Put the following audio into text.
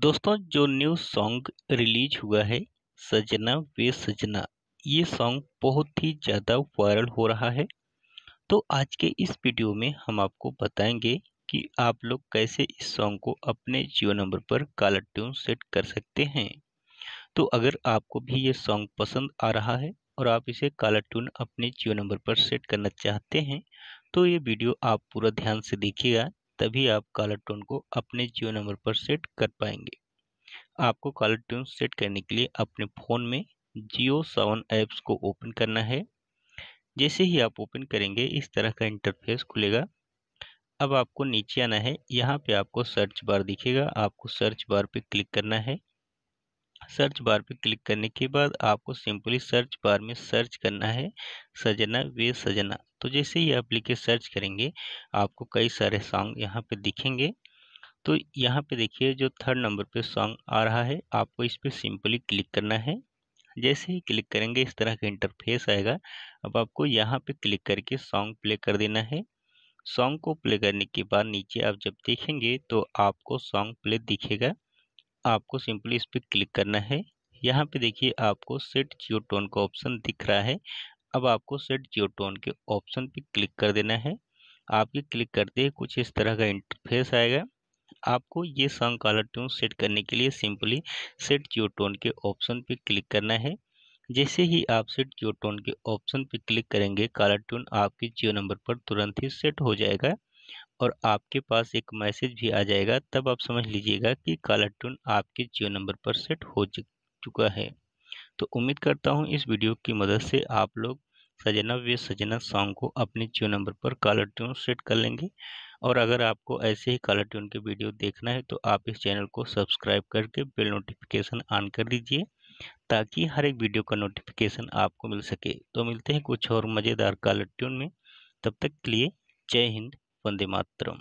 दोस्तों जो new song release हुआ है सजना वे सजना ये सॉन्ग बहुत ही ज़्यादा वायरल हो रहा है तो आज के इस वीडियो में हम आपको बताएंगे कि आप लोग कैसे इस सॉन्ग को अपने जियो नंबर पर कालर ट्यून सेट कर सकते हैं तो अगर आपको भी ये सॉन्ग पसंद आ रहा है और आप इसे काला ट्यून अपने जियो नंबर पर सेट करना चाहते हैं तो ये वीडियो आप पूरा ध्यान से देखिएगा तभी आप कॉलर टोन को अपने जियो नंबर पर सेट कर पाएंगे आपको कॉलर टोन सेट करने के लिए अपने फ़ोन में जियो सावन ऐप्स को ओपन करना है जैसे ही आप ओपन करेंगे इस तरह का इंटरफेस खुलेगा अब आपको नीचे आना है यहाँ पे आपको सर्च बार दिखेगा आपको सर्च बार पे क्लिक करना है सर्च बार पे क्लिक करने के बाद आपको सिंपली सर्च बार में सर्च करना है सजना वे सजना तो जैसे ही आप लिखे सर्च करेंगे आपको कई सारे सॉन्ग यहाँ पे दिखेंगे तो यहाँ पे देखिए जो थर्ड नंबर पे सॉन्ग आ रहा है आपको इस पर सिंपली क्लिक करना है जैसे ही क्लिक करेंगे इस तरह का इंटरफेस आएगा अब आपको यहाँ पे क्लिक करके सॉन्ग प्ले कर देना है सॉन्ग को प्ले करने के बाद नीचे आप जब देखेंगे तो आपको सॉन्ग प्ले दिखेगा आपको सिंपली इस पर क्लिक करना है यहाँ पे देखिए आपको सेट जियो टोन का ऑप्शन दिख रहा है अब आपको सेट जियो टोन के ऑप्शन पे क्लिक कर देना है आपके क्लिक करते ही कुछ इस तरह का इंटरफेस आएगा आपको ये सॉन्ग कॉलर ट्यून सेट करने के लिए सिंपली सेट जियो टोन के ऑप्शन पे क्लिक करना है जैसे ही आप सेट जियो टोन के ऑप्शन पे क्लिक करेंगे कॉलर ट्यून आपके जियो नंबर पर तुरंत ही सेट हो जाएगा और आपके पास एक मैसेज भी आ जाएगा तब आप समझ लीजिएगा कि कॉलर ट्यून आपके जियो नंबर पर सेट हो चुका है तो उम्मीद करता हूँ इस वीडियो की मदद से आप लोग सजना वे सजना सॉन्ग को अपने जियो नंबर पर कॉलर ट्यून सेट कर लेंगे और अगर आपको ऐसे ही कॉलर ट्यून के वीडियो देखना है तो आप इस चैनल को सब्सक्राइब करके बेल नोटिफिकेशन ऑन कर दीजिए ताकि हर एक वीडियो का नोटिफिकेशन आपको मिल सके तो मिलते हैं कुछ और मज़ेदार कॉलर ट्यून में तब तक के लिए जय हिंद పొంది మాత్రం